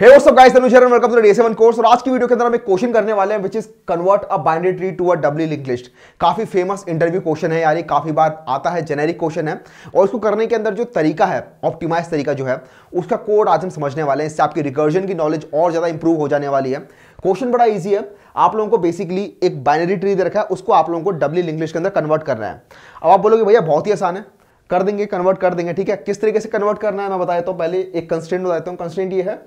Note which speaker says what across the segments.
Speaker 1: Hey guys welcome to day 7 course और आज की वीडियो के अंदर हम एक क्वेश्चन करने वाले हैं which is convert a binary tree to a doubly link list काफी फेमस इंटरव्यू क्वेश्चन है यार ये काफी बार आता है जेनेरिक क्वेश्चन है और इसको करने के अंदर जो तरीका है ऑप्टिमाइज तरीका जो है उसका कोड आज हम समझने वाले हैं इससे आपकी रिकर्जन की नॉलेज और ज्यादा इंप्रूव हो जाने वाली है क्वेश्चन बड़ा ईजी है आप लोगों को बेसिकली एक बाइनरी ट्री दे रखा है उसको आप लोगों को डबली लिंक लिस्ट के अंदर कन्वर्ट करना है अब आप बोलोगे भैया बहुत ही आसान है कर देंगे कन्वर्ट कर देंगे ठीक है किस तरीके से कन्वर्ट करना है मैं बता देता हूँ पहले एक कंस्टेंट बताया हूँ कंस्टेंट ये है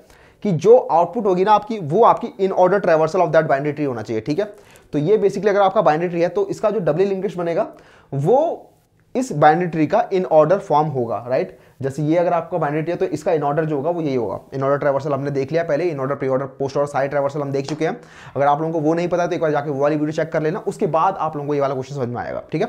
Speaker 1: कि जो आउटपुट होगी ना आपकी वो आपकी in order traversal of that binary tree होना चाहिए ठीक है तो ये बेसिकली अगर आपका बाइंड्री ट्री है तो इसका जो डब्ली लिंकेज बनेगा वो इस बाइंड्री ट्री का इन ऑर्डर फॉर्म होगा राइट जैसे ये अगर आपका बाइंड्री ट्री है तो इसका इन ऑर्डर जो होगा वो यही होगा इन ऑर्डर ट्रेवर्सल हमने देख लिया पहले in order pre order post order side traversal हम देख चुके हैं अगर आप लोगों को वो नहीं पता तो एक बार जाकर वो वाली वीडियो चेक कर लेना उसके बाद आप लोगों को ये वाला क्वेश्चन समझ में आएगा ठीक है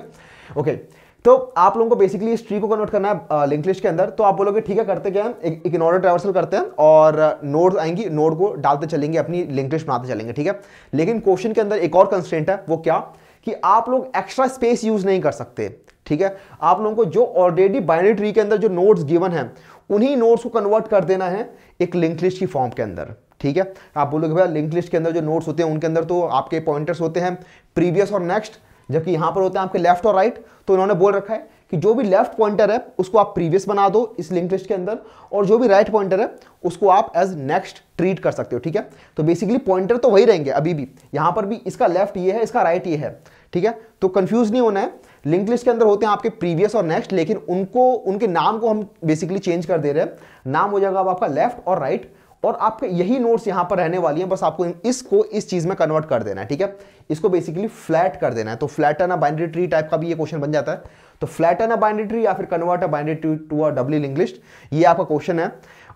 Speaker 1: ओके okay. तो आप लोगों को बेसिकली इस ट्री को कन्वर्ट करना है लिंक uh, लिस्ट के अंदर तो आप बोलोगे ठीक है करते क्या एक इग्नोर ट्रेवर्सल करते हैं और नोड uh, आएंगी नोड को डालते चलेंगे अपनी लिंक लिस्ट बनाते चलेंगे ठीक है लेकिन क्वेश्चन के अंदर एक और कंस्टेंट है वो क्या कि आप लोग एक्स्ट्रा स्पेस यूज नहीं कर सकते ठीक है आप लोगों को जो ऑलरेडी बाइनरी ट्री के अंदर जो नोट्स गिवन है उन्हीं नोट्स को कन्वर्ट कर देना है एक लिंक लिस्ट की फॉर्म के अंदर ठीक है आप बोलोगे भैया लिंक लिस्ट के अंदर जो नोट्स होते हैं उनके अंदर तो आपके पॉइंटर्स होते हैं प्रीवियस और नेक्स्ट जबकि यहाँ पर होते हैं आपके लेफ्ट और राइट तो इन्होंने बोल रखा है कि जो भी लेफ्ट पॉइंटर है उसको आप प्रीवियस बना दो इस लिंक लिस्ट के अंदर और जो भी राइट पॉइंटर है उसको आप एज नेक्स्ट ट्रीट कर सकते हो ठीक है तो बेसिकली पॉइंटर तो वही रहेंगे अभी भी यहाँ पर भी इसका लेफ्ट ये है इसका राइट right ये है ठीक है तो कंफ्यूज नहीं होना है लिंक लिस्ट के अंदर होते हैं आपके प्रीवियस और नेक्स्ट लेकिन उनको उनके नाम को हम बेसिकली चेंज कर दे रहे हैं नाम हो जाएगा अब आपका लेफ्ट और राइट right, और आपके यही नोट्स यहां पर रहने वाली हैं बस आपको इसको इस चीज़ में कन्वर्ट कर देना है ठीक है इसको बेसिकली फ्लैट कर देना है तो flatten a binary tree type का भी ये क्वेश्चन बन जाता है तो flatten a binary tree या फिर convert a binary tree to a doubly English ये आपका क्वेश्चन है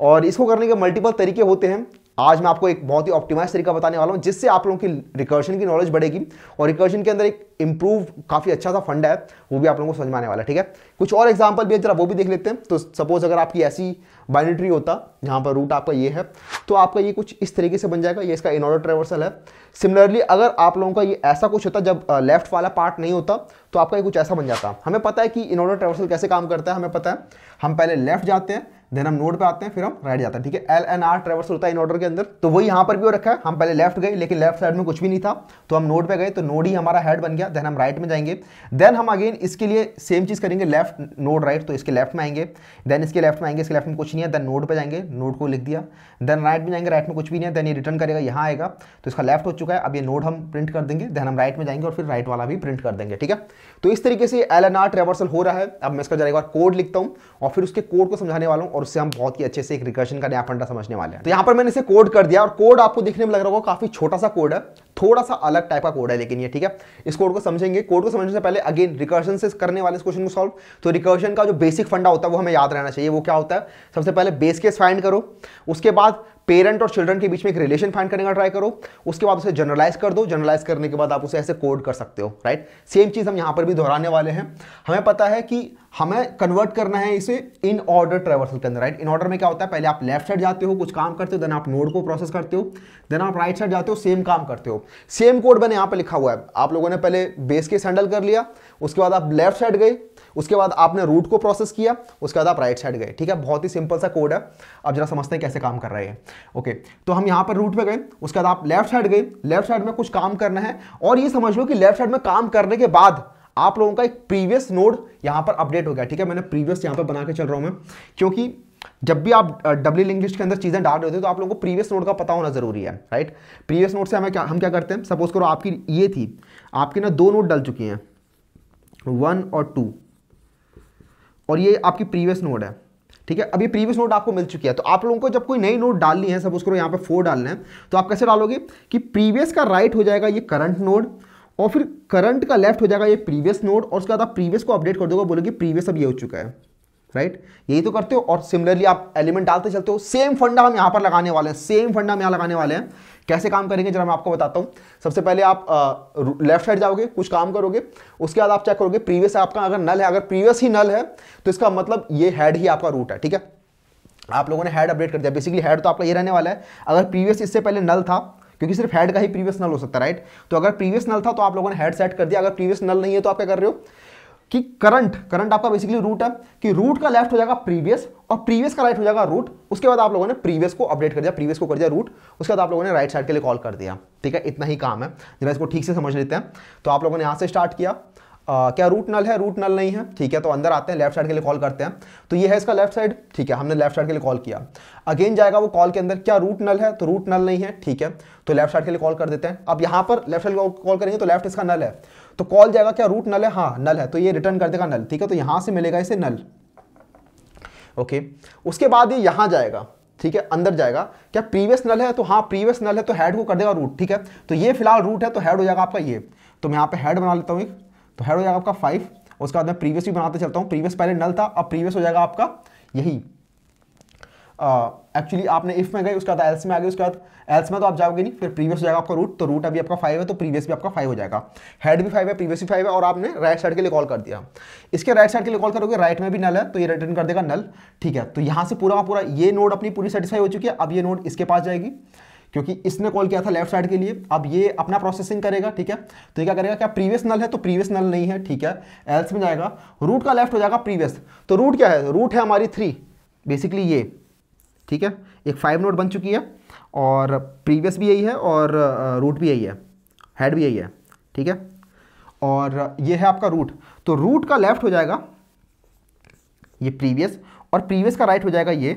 Speaker 1: और इसको करने के मल्टीपल तरीके होते हैं आज मैं आपको एक बहुत ही ऑप्टिमाइज तरीका बताने वाला हूँ जिससे आप लोगों की रिकर्शन की नॉलेज बढ़ेगी और रिकर्शन के अंदर एक इंप्रूव काफ़ी अच्छा सा फंड है वो भी आप लोगों को समझ आने वाला है ठीक है कुछ और एग्जाम्पल भी है जरा वो भी देख लेते हैं तो सपोज अगर आपकी ऐसी बाइनेट्री होता जहाँ पर रूट आपका ये है तो आपका ये कुछ इस तरीके से बन जाएगा ये इसका इनऑर्डर ट्रेवर्सल है सिमिलरली अगर आप लोगों का ये ऐसा कुछ होता जब लेफ्ट वाला पार्ट नहीं होता तो आपका ये कुछ ऐसा बन जाता हमें पता है कि इनऑर्डर ट्रेवर्सल कैसे काम करता है हमें पता है हम पहले लेफ्ट जाते हैं देन हम नोड पे आते हैं फिर हम राइट जाते हैं ठीक है एल एन आर ट्रेवर्स होता है इन ऑर्डर के अंदर तो वही यहाँ पर भी हो रखा है हम पहले लेफ्ट गए लेकिन लेफ्ट साइड में कुछ भी नहीं था तो हम नोड पे गए तो नोड ही हमारा हेड बन गया देन हम राइट में जाएंगे देन हम अगेन इसके लिए सेम चीज़ करेंगे लेफ्ट नोड राइट तो इसके लेफ्ट में आएंगे देन इसके लेफ्ट में आएंगे इसके लेफ्ट में कुछ नहीं है देन नोड पर जाएंगे नोड को लिख दिया देन राइट में जाएंगे राइट में कुछ भी नहीं है देन ये रिटर्न करेगा यहाँ आएगा तो इसका लेफ्ट हो चुका है अब ये नोड हम प्रिंट कर देंगे देन हम राइट में जाएंगे और फिर राइट वाला भी प्रिंट कर देंगे ठीक है तो इस तरीके से एल एन आर ट्रेवर्सल हो रहा है अब मैं इसका जरा एक बार कोड लिखता हूँ और फिर उसके कोड को समझाने वाला हूँ और उससे हम बहुत ही अच्छे से एक रिकर्शन का नया फंडा समझने वाले हैं तो यहाँ पर मैंने इसे कोड कर दिया और कोड आपको देखने में लग रहा होगा काफी छोटा सा कोड है थोड़ा सा अलग टाइप का कोड है लेकिन ये ठीक है इस कोड को समझेंगे कोड को समझने से पहले अगेन रिकर्शन से करने वाले इस क्वेश्चन को सॉल्व तो रिकर्शन का जो बेसिक फंडा होता है वो हमें याद रहना चाहिए वो क्या होता है सबसे पहले बेस केस फाइंड करो उसके बाद पेरेंट और चिल्ड्रन के बीच में एक रिलेशन फाइंड करने का ट्राई करो उसके बाद उसे जनरलाइज कर दो जनरलाइज करने के बाद आप उसे ऐसे कोड कर सकते हो राइट सेम चीज़ हम यहाँ पर भी दोहराने वाले हैं हमें पता है कि हमें कन्वर्ट करना है इसे इन ऑर्डर ट्रेवर्सल के अंदर राइट इन ऑर्डर में क्या होता है पहले आप लेफ्ट साइड जाते हो कुछ काम करते हो देन आप नोड को प्रोसेस करते हो देन आप राइट साइड जाते हो सेम काम करते हो सेम कोड मैंने यहाँ पर लिखा हुआ है आप लोगों ने पहले बेस केस हैंडल कर लिया उसके बाद आप लेफ्ट साइड गए उसके बाद आपने रूट को प्रोसेस किया उसके बाद आप राइट साइड गए ठीक है बहुत ही सिंपल सा कोड है अब जरा समझते हैं कैसे काम कर रहे हैं ओके तो हम यहाँ पर रूट पे गए उसके बाद आप लेफ्ट साइड गए लेफ्ट साइड में कुछ काम करना है और ये समझ लो कि लेफ्ट साइड में काम करने के बाद आप लोगों का एक प्रीवियस नोड यहाँ पर अपडेट हो गया ठीक है मैंने प्रीवियस यहाँ पर बना के चल रहा हूँ मैं क्योंकि जब भी आप डब्ल्यू लिंक लिस्ट के अंदर चीज़ें डाल रहे होते हैं तो आप लोगों को प्रीवियस नोड का पता होना जरूरी है राइट प्रीवियस नोड से हमें क्या हम क्या करते हैं सपोज करो आपकी ये थी आपके ना दो नोट डल चुकी हैं वन और टू और ये आपकी प्रीवियस नोड है ठीक है अभी प्रीवियस नोट आपको मिल चुकी है तो आप लोगों को जब कोई नई नोट डालनी है सब उसको यहाँ पे फोर डालना है तो आप कैसे डालोगे कि प्रीवियस का राइट right हो जाएगा ये करंट नोड और फिर करंट का लेफ्ट हो जाएगा ये प्रीवियस नोड और उसके बाद आप प्रीवियस को अपडेट कर दोगे बोलोगे प्रीवियस अब ये हो चुका है राइट यही तो करते हो और सिमिलरली आप एलिमेंट डालते चलते हो सेम फंडा हम यहां पर लगाने वाले हैं सेम फंडा हम यहाँ लगाने वाले हैं कैसे काम करेंगे जरा मैं आपको बताता हूँ सबसे पहले आप लेफ्ट साइड जाओगे कुछ काम करोगे उसके बाद आप चेक करोगे प्रीवियस आपका अगर नल है अगर प्रीवियस ही नल है तो इसका मतलब ये हेड ही आपका रूट है ठीक है आप लोगों ने हेड अपडेट कर दिया बेसिकली हेड तो आपका ये रहने वाला है अगर प्रीवियस इससे पहले नल था क्योंकि सिर्फ हेड का ही प्रीवियस नल हो सकता है राइट तो अगर प्रीवियस नल था तो आप लोगों ने हेड सेट कर दिया अगर प्रीवियस नल नहीं है तो आप क्या कर रहे हो कि करंट करंट आपका बेसिकली रूट है कि रूट का लेफ्ट हो जाएगा प्रीवियस और प्रीवियस का राइट हो जाएगा रूट उसके बाद आप लोगों ने प्रीवियस को अपडेट कर दिया प्रीवियस को कर दिया रूट उसके बाद आप लोगों ने राइट साइड के लिए कॉल कर दिया ठीक है इतना ही काम है जरा इसको ठीक से समझ लेते हैं तो आप लोगों ने यहाँ से स्टार्ट किया आ, क्या रूट नल है रूट नल नहीं है ठीक है तो अंदर आते हैं लेफ्ट साइड के लिए कॉल करते हैं तो ये है इसका लेफ्ट साइड ठीक है हमने लेफ्ट साइड के लिए कॉल किया अगेन जाएगा वो कॉल के अंदर क्या रूट नल है तो रूट नल नहीं है ठीक है तो लेफ्ट साइड के लिए कॉल कर देते हैं अब यहाँ पर लेफ्ट साइड कॉल करेंगे तो लेफ्ट इसका नल है तो कॉल जाएगा क्या रूट नल है हाँ नल है तो ये रिटर्न कर देगा नल ठीक है तो यहां से मिलेगा इसे नल ओके उसके बाद ये यहां जाएगा ठीक है अंदर जाएगा क्या प्रीवियस नल है तो हाँ प्रीवियस नल है तो हेड को कर देगा रूट ठीक है तो ये फिलहाल रूट है तो हेड हो जाएगा आपका ये तो मैं यहाँ पे हेड बना लेता हूँ एक तो हेड हो जाएगा आपका फाइव उसके बाद मैं प्रीवियस भी बनाते चलता हूँ प्रीवियस पहले नल था अब प्रीवियस हो जाएगा आपका यही एक्चुअली आपने इफ में गए उसके बाद एल्स में आ गए उसके बाद एल्स में तो आप जाओगे नहीं फिर प्रीवियस हो जाएगा आपका रूट तो रूट अभी आपका फाइव है तो प्रीवियस भी आपका फाइव हो जाएगा हेड भी फाइव है प्रीवियस भी फाइव है और आपने राइट साइड के लिए कॉल कर दिया इसके राइट साइड के लिए कॉल करोगे राइट में भी नल है तो ये रिटर्न कर देगा नल ठीक है तो यहाँ से पूरा पूरा ये नोड अपनी पूरी सेटिस्फाई हो चुकी है अब ये नोड इसके पास जाएगी क्योंकि इसने कॉल किया था लेफ्ट साइड के लिए अब ये अपना प्रोसेसिंग करेगा ठीक है तो ये क्या करेगा क्या प्रीवियस नल है तो प्रीवियस नल नहीं है ठीक है एल्स में जाएगा रूट का लेफ्ट हो जाएगा प्रीवियस तो रूट क्या है रूट है हमारी थ्री बेसिकली ये ठीक है एक फाइव नोट बन चुकी है और प्रीवियस भी यही है और रूट भी यही है हेड भी यही है ठीक है और ये है आपका रूट तो रूट का लेफ्ट हो जाएगा ये प्रीवियस और प्रीवियस का राइट हो जाएगा ये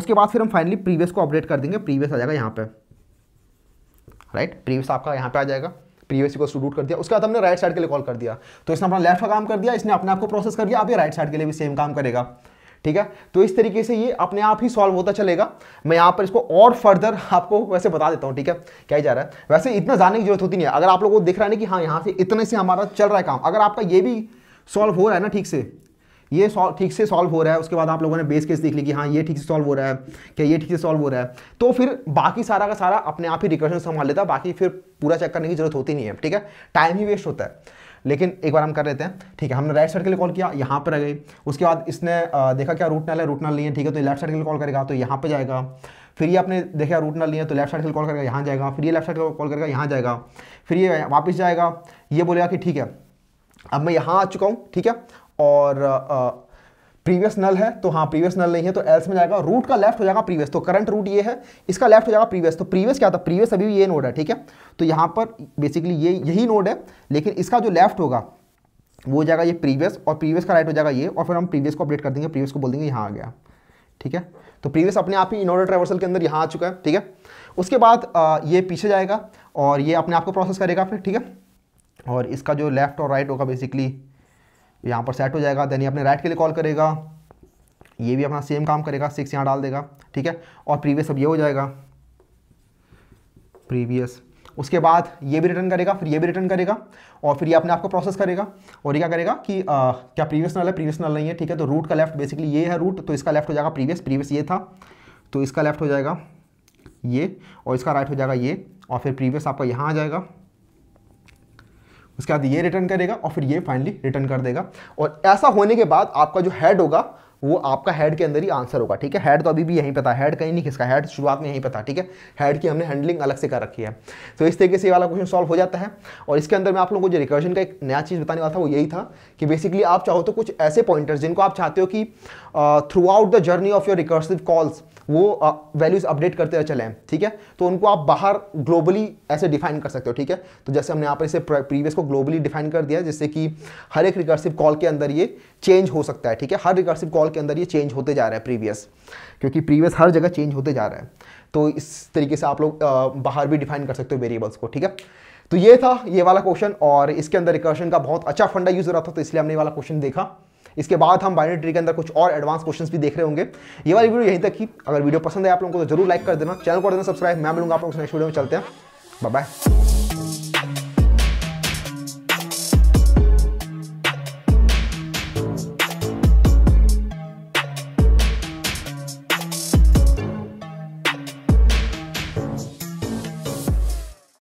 Speaker 1: उसके बाद फिर हम फाइनली प्रीवियस को अपडेट कर देंगे प्रीवियस आ जाएगा यहाँ पे राइट प्रीवियस आपका यहाँ पे आ जाएगा प्रीवियस को रूट कर दिया उसके बाद हमने राइट साइड के लिए कॉल कर दिया तो इसने अपना लेफ्ट का काम कर दिया इसने अपने आप को प्रोसेस कर दिया आप ये राइट साइड के लिए भी सेम काम करेगा ठीक है तो इस तरीके से ये अपने आप ही सॉल्व होता चलेगा मैं यहाँ पर इसको और फर्दर आपको वैसे बता देता हूँ ठीक है क्या ही जा रहा है वैसे इतना जानने की जरूरत होती नहीं है अगर आप लोगों को दिख रहा है ना कि हाँ यहाँ से इतने से हमारा चल रहा है काम अगर आपका ये भी सॉल्व हो रहा है ना ठीक से ये ठीक से सॉल्व हो रहा है उसके बाद आप लोगों ने बेस केस देख ली कि हाँ ये ठीक से सॉल्व हो रहा है क्या ये ठीक से सॉल्व हो रहा है तो फिर बाकी सारा का सारा अपने आप ही रिकर्शन संभाल लेता है बाकी फिर पूरा चेक करने की जरूरत होती नहीं है ठीक है टाइम ही वेस्ट होता है लेकिन एक बार हम कर लेते हैं ठीक है हमने राइट साइड के लिए कॉल किया यहाँ पर आ गई उसके बाद इसने देखा क्या रूट नल है रूट नल नहीं है ठीक है तो लेफ्ट साइड के लिए कॉल करेगा तो यहाँ पर जाएगा फिर ये आपने देखा रूट नल नहीं है तो लेफ्ट साइड से कॉल करेगा यहाँ जाएगा फिर ये लेफ्ट साइड कॉल करेगा यहाँ जाएगा फिर ये वापस जाएगा ये बोलेगा कि ठीक है अब मैं यहाँ आ चुका हूँ ठीक है और प्रीवियस नल है तो हाँ प्रीवियस नल नहीं है तो एल्स में जाएगा रूट का लेफ्ट हो जाएगा प्रीवियस तो करंट रूट ये है इसका लेफ्ट हो जाएगा प्रीवियस तो प्रीवियस क्या था प्रीवियस अभी भी ये नोड है ठीक है तो यहाँ पर बेसिकली ये यही नोड है लेकिन इसका जो लेफ्ट होगा वो हो जाएगा ये प्रीवियस और प्रीवियस का राइट हो जाएगा ये और फिर हम प्रीवियस को अपडेट कर देंगे प्रीवियस को बोल देंगे यहाँ आ गया ठीक है तो प्रीवियस अपने आप ही इनऑर्डर ट्रेवर्सल के अंदर यहाँ आ चुका है ठीक है उसके बाद ये पीछे जाएगा और ये अपने आप को प्रोसेस करेगा फिर ठीक है और इसका जो लेफ्ट और राइट होगा बेसिकली यहाँ पर सेट हो जाएगा देन ये अपने राइट के लिए कॉल करेगा ये भी अपना सेम काम करेगा सिक्स यहाँ डाल देगा ठीक है और प्रीवियस अब ये हो जाएगा प्रीवियस उसके बाद ये भी रिटर्न करेगा फिर ये भी रिटर्न करेगा और फिर ये अपने आप को प्रोसेस करेगा और ये क्या करेगा कि आ, क्या प्रीवियस नल है प्रीवियस नल नहीं है ठीक है तो रूट का लेफ्ट बेसिकली ये है रूट तो इसका लेफ्ट हो जाएगा प्रीवियस प्रीवियस ये था तो इसका लेफ्ट हो जाएगा ये और इसका राइट हो जाएगा ये और फिर प्रीवियस आपका यहाँ आ जाएगा उसके बाद ये रिटर्न करेगा और फिर ये फाइनली रिटर्न कर देगा और ऐसा होने के बाद आपका जो हेड होगा वो आपका हेड के अंदर ही आंसर होगा ठीक है हेड तो अभी भी यहीं पता है कहीं नहीं किसका हेड तो शुरुआत में यहीं पता ठीक है हेड की हमने हैंडलिंग अलग से कर रखी है तो इस तरीके से ये वाला क्वेश्चन सॉल्व हो जाता है और इसके अंदर मैं आप लोगों को जो रिकर्जन का एक नया चीज़ बताने वाला था वो यही था कि बेसिकली आप चाहो तो कुछ ऐसे पॉइंटर्स जिनको आप चाहते हो कि throughout the journey of your recursive calls वो वैल्यूज uh, अपडेट करते चलें ठीक है तो उनको आप बाहर ग्लोबली ऐसे डिफाइन कर सकते हो ठीक है तो जैसे हमने यहाँ पर इसे प्रीवियस को ग्लोबली डिफाइन कर दिया जिससे कि हर एक रिकर्सिव कॉल के अंदर ये चेंज हो सकता है ठीक है हर रिकर्सिव कॉल प्रोटोकॉल के अंदर ये चेंज होते जा रहा है प्रीवियस क्योंकि प्रीवियस हर जगह चेंज होते जा रहा है तो इस तरीके से आप लोग बाहर भी डिफाइन कर सकते हो वेरिएबल्स को ठीक है तो ये था ये वाला क्वेश्चन और इसके अंदर रिकर्शन का बहुत अच्छा फंडा यूज़ हो रहा था तो इसलिए हमने ये वाला क्वेश्चन देखा इसके बाद हम बाइनरी ट्री के अंदर कुछ और एडवांस क्वेश्चंस भी देख रहे होंगे ये वाली वीडियो यहीं तक की अगर वीडियो पसंद है आप लोगों को तो जरूर लाइक कर देना चैनल को देना सब्सक्राइब मैं मिलूंगा आप लोगों से नेक्स्ट वीडियो में चलते हैं बाय बाय